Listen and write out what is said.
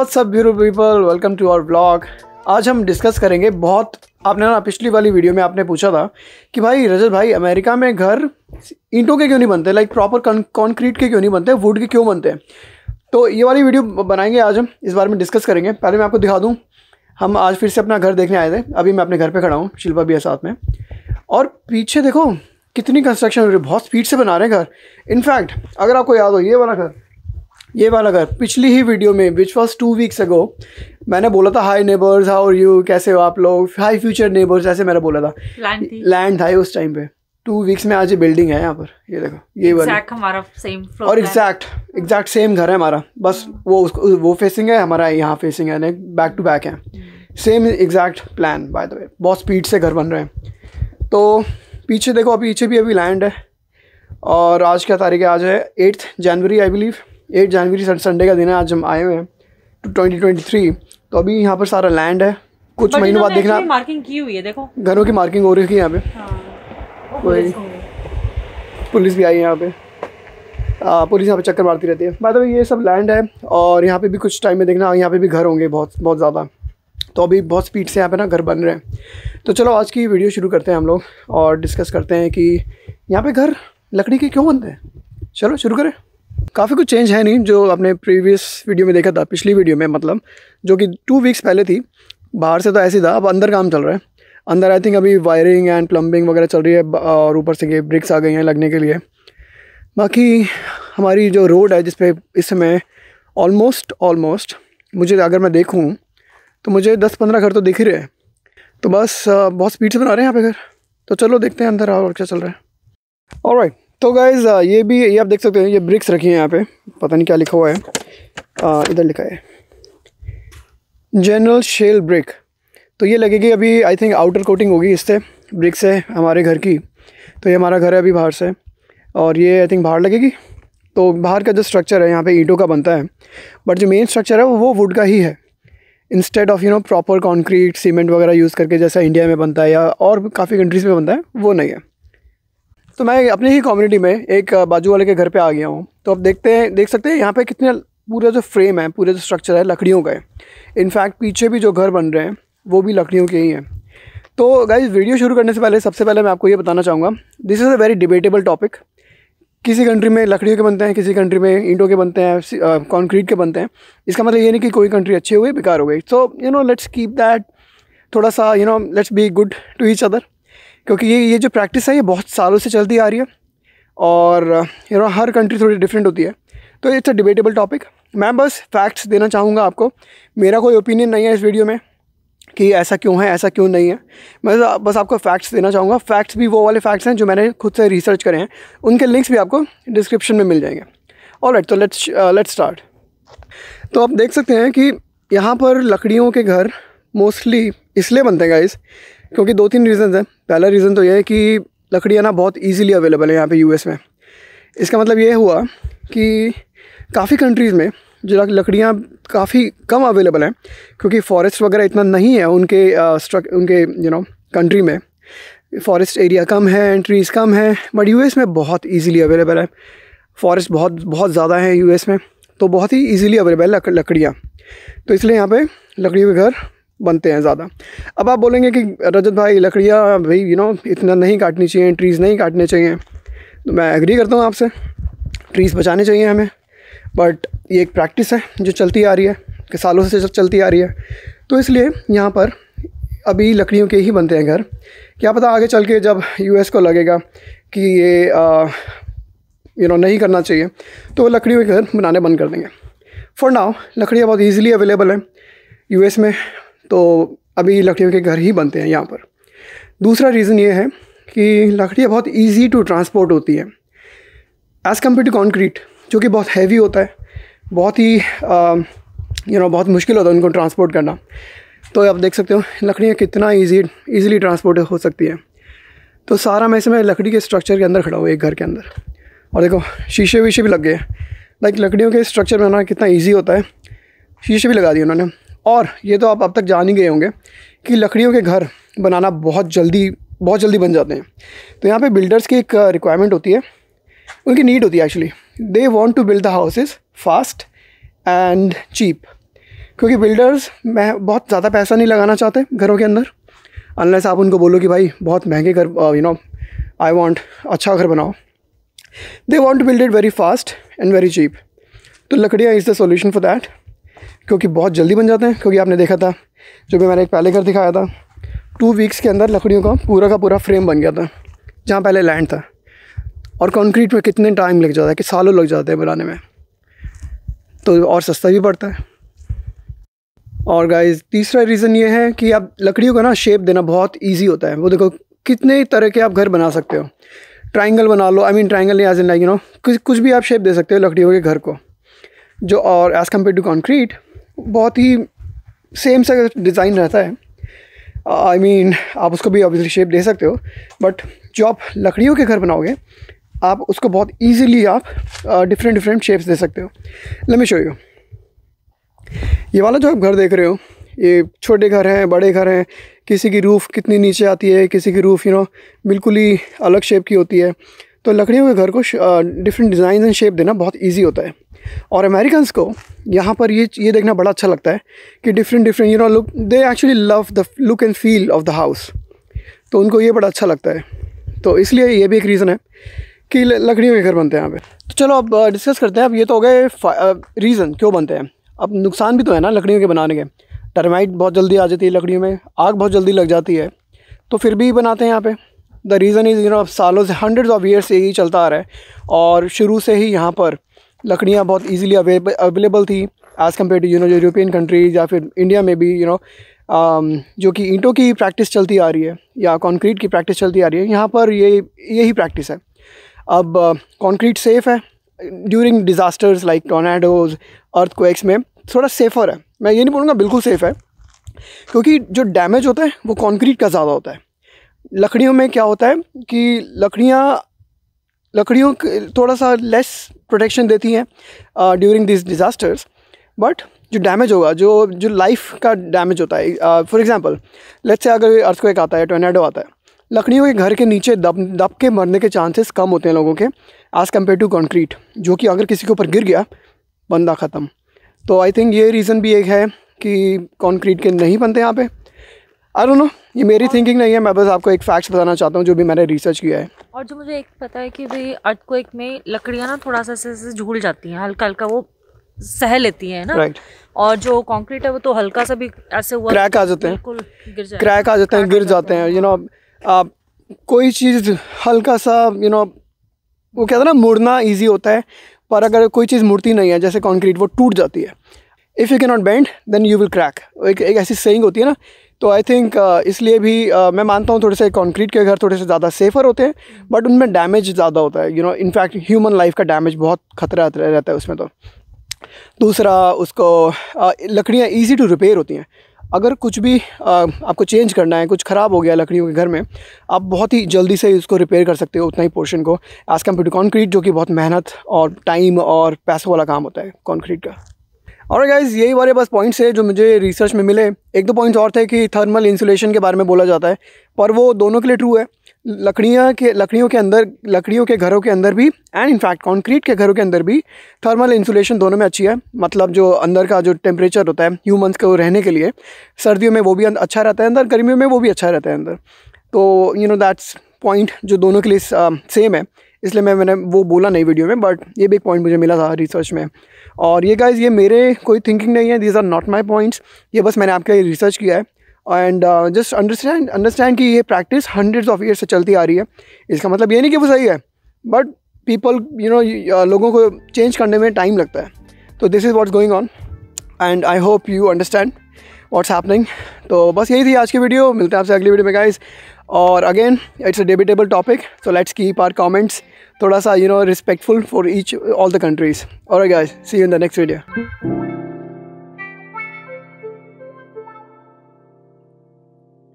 What's up bureau people welcome to our blog आज हम discuss करेंगे बहुत आपने ना पिछली वाली वीडियो में आपने पूछा था कि भाई रजत भाई अमेरिका में घर ईंटों के क्यों नहीं बनते लाइक प्रॉपर कॉन्क्रीट के क्यों नहीं बनते वुड के क्यों बनते हैं तो ये वाली वीडियो बनाएंगे आज हम इस बारे में डिस्कस करेंगे पहले मैं आपको दिखा दूँ हम आज फिर से अपना घर देखने आए थे अभी मैं अपने घर पर खड़ा हूँ शिल्पा भी है साथ में और पीछे देखो कितनी कंस्ट्रक्शन हो रही है बहुत स्पीड से बना रहे हैं घर इनफैक्ट अगर आपको याद हो ये वाला घर ये वाला घर पिछली ही वीडियो में which was two weeks ago मैंने बोला था हाई नेबर्स हाउ यू कैसे हो आप लोग हाई फ्यूचर नेबर्स ऐसे मैंने बोला था लैंड था उस टाइम पे टू वीक्स में आज ये बिल्डिंग है यहाँ पर ये देखो ये वाला हमारा सेम और एग्जैक्ट एग्जैक्ट सेम घर है हमारा बस hmm. वो उसको वो फेसिंग है हमारा यहाँ फेसिंग है बैक टू बैक है same exact plan by the way बहुत स्पीड से घर बन रहे हैं तो पीछे देखो पीछे भी अभी लैंड है और आज क्या तारीख है आज है eighth January I believe eight January Sunday का दिन है आज हम आए हुए हैं टू ट्वेंटी ट्वेंटी थ्री तो अभी यहाँ पर सारा लैंड है कुछ महीनों बाद देखना मार्किंग की हुई है देखो घरों की मार्किंग हो रही थी यहाँ पे हाँ, कोई पुलिस भी आई है यहाँ पे पुलिस यहाँ पे चक्कर मारती रहती है बात ये सब लैंड है और यहाँ पे भी कुछ टाइम में देखना यहाँ पे भी घर होंगे बहुत बहुत ज़्यादा तो अभी बहुत स्पीड से यहाँ पे ना घर बन रहे हैं तो चलो आज की वीडियो शुरू करते हैं हम लोग और डिस्कस करते हैं कि यहाँ पे घर लकड़ी के क्यों बनते हैं चलो शुरू करें काफ़ी कुछ चेंज है नहीं जो आपने प्रीवियस वीडियो में देखा था पिछली वीडियो में मतलब जो कि टू वीक्स पहले थी बाहर से तो ऐसे था अब अंदर काम चल रहा है अंदर आई थिंक अभी वायरिंग एंड प्लम्बिंग वगैरह चल रही है और ऊपर से ये ब्रिक्स आ गई हैं लगने के लिए बाकी हमारी जो रोड है जिसपे इस समय ऑलमोस्ट ऑलमोस्ट मुझे अगर मैं देखूँ तो मुझे दस पंद्रह घर तो दिख ही रहे हैं तो बस बहुत स्पीड से बना रहे हैं यहाँ पे घर तो चलो देखते हैं अंदर और क्या चल रहा है और तो गाइज ये भी ये आप देख सकते हैं ये ब्रिक्स रखी हैं यहाँ पे पता नहीं क्या लिखा हुआ है आ, इधर लिखा है जनरल शेल ब्रिक तो ये लगेगी अभी आई थिंक आउटर कोटिंग होगी इससे ब्रिक से हमारे घर की तो ये हमारा घर है अभी बाहर से और ये आई थिंक बाहर लगेगी तो बाहर का जो स्ट्रक्चर है यहाँ पे ईंटों का बनता है बट जो मेन स्ट्रक्चर है वो वुड का ही है instead of you know proper concrete cement वगैरह यूज़ करके जैसा इंडिया में बनता है या और काफ़ी कंट्रीज़ में बनता है वो नहीं है तो मैं अपनी ही कम्युनिटी में एक बाजू वाले के घर पे आ गया हूँ तो अब देखते हैं देख सकते हैं यहाँ पे कितने पूरा जो फ्रेम है पूरा जो स्ट्रक्चर है लकड़ियों का है इनफैक्ट पीछे भी जो घर बन रहे हैं वो भी लकड़ियों के ही हैं तो गाइज वीडियो शुरू करने से पहले सबसे पहले मैं आपको ये बताना चाहूँगा this is a very debatable topic किसी कंट्री में लकड़ियों के बनते हैं किसी कंट्री में ईंटों के बनते हैं कॉन्क्रीट के बनते हैं इसका मतलब ये नहीं कि कोई कंट्री अच्छी हो गई बेकार हो गई so you know let's keep that थोड़ा सा you know let's be good to each other क्योंकि ये ये जो प्रैक्टिस है ये बहुत सालों से चलती आ रही है और यू नो हर कंट्री थोड़ी डिफरेंट होती है तो इट्स अ डिबेटेबल टॉपिक मैं बस फैक्ट्स देना चाहूँगा आपको मेरा कोई ओपिनियन नहीं है इस वीडियो में कि ऐसा क्यों है ऐसा क्यों नहीं है मैं बस आपको फैक्ट्स देना चाहूँगा फैक्ट्स भी वो वाले फैक्ट्स हैं जो मैंने खुद से रिसर्च करे हैं उनके लिंक्स भी आपको डिस्क्रिप्शन में मिल जाएंगे और लेट तो लेट्स लेट्स स्टार्ट तो आप देख सकते हैं कि यहाँ पर लकड़ियों के घर मोस्टली इसलिए बनते हैं गाइस क्योंकि दो तीन रीज़न हैं पहला रीज़न तो ये है कि लकड़ियाँ ना बहुत ईजिली अवेलेबल है यहाँ पे यूएस में इसका मतलब ये हुआ कि काफ़ी कंट्रीज़ में जो लकड़ियाँ काफ़ी कम अवेलेबल हैं क्योंकि फॉरेस्ट वगैरह इतना नहीं है उनके स्ट्रक उनके यू नो कंट्री में फॉरेस्ट एरिया कम है एंट्रीज़ कम है बट यूएस में बहुत ईजिली अवेलेबल है फॉरेस्ट बहुत बहुत ज़्यादा है यूएस में तो बहुत ही ईजिली अवेलेबल है लक, लकड़ियाँ तो इसलिए यहाँ पे लकड़ियों के घर बनते हैं ज़्यादा अब आप बोलेंगे कि रजत भाई लकड़ियाँ भाई यू नो इतना नहीं काटनी चाहिए ट्रीज़ नहीं काटने चाहिए तो मैं एग्री करता हूँ आपसे ट्रीज़ बचाने चाहिए हमें बट ये एक प्रैक्टिस है जो चलती आ रही है कि सालों से चलती आ रही है तो इसलिए यहाँ पर अभी लकड़ियों के ही बनते हैं घर क्या पता आगे चल के जब यूएस को लगेगा कि ये यू नो नहीं करना चाहिए तो लकड़ियों के घर बनाने बंद कर देंगे फॉर नाउ लकड़ियाँ बहुत ईजिली अवेलेबल हैं यूएस में तो अभी लकड़ियों के घर ही बनते हैं यहाँ पर दूसरा रीज़न ये है कि लकड़ियाँ बहुत ईजी टू ट्रांसपोर्ट होती हैं एज़ कम्पेयर टू कॉन्क्रीट जो कि बहुत हैवी होता है बहुत ही यू नो बहुत मुश्किल होता है उनको ट्रांसपोर्ट करना तो आप देख सकते हो लकड़ियाँ कितना ईजी ईजिली ट्रांसपोर्ट हो सकती हैं तो सारा मैं इसमें लकड़ी के स्ट्रक्चर के अंदर खड़ा हुआ एक घर के अंदर और देखो शीशे वीशे भी लग गए लाइक लकड़ियों के स्ट्रक्चर बनाना कितना ईजी होता है शीशे भी लगा दिए उन्होंने और ये तो आप अब तक जान ही गए होंगे कि लकड़ियों के घर बनाना बहुत जल्दी बहुत जल्दी बन जाते हैं तो यहाँ पे बिल्डर्स की एक रिक्वायरमेंट uh, होती है उनकी नीड होती है actually they want to build the houses fast and cheap क्योंकि बिल्डर्स मैं बहुत ज़्यादा पैसा नहीं लगाना चाहते घरों के अंदर अनलेस आप उनको बोलो कि भाई बहुत महंगे घर यू नो आई वॉन्ट अच्छा घर बनाओ they want to build it very fast and very cheap तो लकड़ियाँ is the solution for that क्योंकि बहुत जल्दी बन जाते हैं क्योंकि आपने देखा था जो भी मैंने एक पहले घर दिखाया था टू वीक्स के अंदर लकड़ियों का पूरा का पूरा फ्रेम बन गया था जहाँ पहले लैंड था और कंक्रीट में कितने टाइम लग जाता है कि सालों लग जाते हैं बनाने में तो और सस्ता भी पड़ता है और गाइज तीसरा रीज़न ये है कि आप लकड़ियों का ना शेप देना बहुत ईजी होता है वो देखो कितने तरह के आप घर बना सकते हो ट्राइंगल बना लो आई मीन ट्राइंगल नहीं as in like you know कुछ कुछ भी आप शेप दे सकते हो लकड़ियों के घर को जो और एज़ कम्पेयर टू कॉन्क्रीट बहुत ही सेम सा डिज़ाइन रहता है आई I मीन mean, आप उसको भी ऑब्वियसली शेप दे सकते हो बट जो आप लकड़ियों के घर बनाओगे आप उसको बहुत ईजीली आप डिफरेंट डिफरेंट शेप्स दे सकते हो लेट मी शो यू ये वाला जो आप घर देख रहे हो ये छोटे घर हैं बड़े घर हैं किसी की रूफ़ कितनी नीचे आती है किसी की रूफ़ यू नो बिल्कुल ही अलग शेप की होती है तो लकड़ियों के घर को डिफरेंट डिज़ाइन एंड शेप देना बहुत ईजी होता है और अमेरिकन को यहाँ पर ये ये देखना बड़ा अच्छा लगता है कि different different you know look they actually love the look and feel of the house तो उनको ये बड़ा अच्छा लगता है तो इसलिए ये भी एक रीज़न है कि लकड़ियों के घर बनते हैं यहाँ पे तो चलो अब डिस्कस करते हैं अब ये तो हो गए रीज़न क्यों बनते हैं अब नुकसान भी तो है ना लकड़ियों के बनाने के टर्माइट बहुत जल्दी आ जाती है लकड़ियों में आग बहुत जल्दी लग जाती है तो फिर भी बनाते हैं यहाँ पर the reason is you know सालों से हंड्रेड्स ऑफ ईयर से यही चलता आ रहा है और शुरू से ही यहाँ पर लकड़ियाँ बहुत ईजिली अवेलेबल थी as compare to you know European countries या फिर इंडिया में भी you you know know, um, जो कि ईंटों की प्रैक्टिस चलती आ रही है या कंक्रीट की प्रैक्टिस चलती आ रही है यहाँ पर ये यही प्रैक्टिस है अब कंक्रीट uh, सेफ़ है during disasters like tornadoes earth में थोड़ा सेफ़र है मैं ये नहीं बोलूँगा बिल्कुल सेफ़ है क्योंकि जो डैमेज होता है वो कंक्रीट का ज़्यादा होता है लकड़ियों में क्या होता है कि लकड़ियाँ लकड़ियों थोड़ा सा लेस प्रोटेक्शन देती हैं ड्यूरिंग दिस डिज़ास्टर्स बट जो डैमेज होगा जो जो लाइफ का डैमेज होता है फॉर एग्जांपल लेट्स से अगर एक आता है टोनेडो आता है लकड़ियों के घर के नीचे दब दब के मरने के चांसेस कम होते हैं लोगों के एज़ कम्पेयर टू कॉन्क्रीट जो कि अगर किसी के ऊपर गिर गया बंदा ख़त्म तो आई थिंक ये रीज़न भी एक है कि कॉन्क्रीट के नहीं बनते यहाँ पे आई डोंट नो ये मेरी थिंकिंग नहीं है मैं बस आपको एक फैक्ट्स बताना चाहता हूँ जो भी मैंने रिसर्च किया है और जो मुझे एक पता है कि भाई अर्थ को एक में लकड़ियाँ ना थोड़ा सा ऐसे ऐसे झूल जाती हैं हल्का हल्का वो सह लेती हैं ना राइट right. और जो कंक्रीट है वो तो हल्का सा भी ऐसे हुआ क्रैक आ जाते हैं क्रैक आ जाते हैं गिर जाते हैं यू नो कोई चीज़ हल्का सा यू नो वो कहते हैं ना मुड़ना ईजी होता है पर अगर कोई चीज़ मुड़ती नहीं है जैसे कॉन्क्रीट वो टूट जाती है if you can not bend then you will crack एक एक ऐसी सेइंग होती है ना तो आई थिंक uh, इसलिए भी uh, मैं मानता हूँ थोड़े से कंक्रीट के घर थोड़े से ज़्यादा सेफर होते हैं बट उनमें डैमेज ज़्यादा होता है you know in fact human life का डैमेज बहुत खतरा रहता है उसमें तो दूसरा उसको uh, लकड़ियाँ ईजी टू रिपेयर होती हैं अगर कुछ भी uh, आपको चेंज करना है कुछ ख़राब हो गया लकड़ियों के घर में आप बहुत ही जल्दी से उसको रिपेयर कर सकते हो उतना ही पोर्शन को एज़ कम्पेयर टू कॉन्क्रीट जो कि बहुत मेहनत और टाइम और पैसों वाला काम होता है कॉन्क्रीट का और गाइज यही वाले बस पॉइंट्स है जो मुझे रिसर्च में मिले एक दो पॉइंट्स और थे कि थर्मल इंसुलेशन के बारे में बोला जाता है पर वो दोनों के लिए ट्रू है लकड़ियाँ के लकड़ियों के अंदर लकड़ियों के घरों के अंदर भी एंड इनफैक्ट कॉन्क्रीट के घरों के अंदर भी थर्मल इंसुलेशन दोनों में अच्छी है मतलब जो अंदर का जो टेम्परेचर होता है ह्यूमंस को रहने के लिए सर्दियों में वो भी अच्छा रहता है अंदर गर्मियों में वो भी अच्छा रहता है अंदर तो यू नो दैट्स पॉइंट जो दोनों के लिए सेम uh, है इसलिए मैं मैंने वो बोला नई वीडियो में बट ये भी एक पॉइंट मुझे मिला था रिसर्च में और ये गाइज ये मेरे कोई थिंकिंग नहीं है these are not my points ये बस मैंने आपके रिसर्च किया है एंड जस्ट अंडरस्टैंड अंडरस्टैंड कि ये प्रैक्टिस हंड्रेड्स ऑफ ईयर से चलती आ रही है इसका मतलब ये नहीं कि वो सही है बट पीपल यू नो लोगों को चेंज करने में टाइम लगता है तो this is what's going on and I hope you understand what's happening तो बस यही थी आज की वीडियो मिलते हैं आपसे अगली वीडियो में guys or again it's a debatable topic so let's keep our comments thoda sa you know respectful for each all the countries all right guys see you in the next video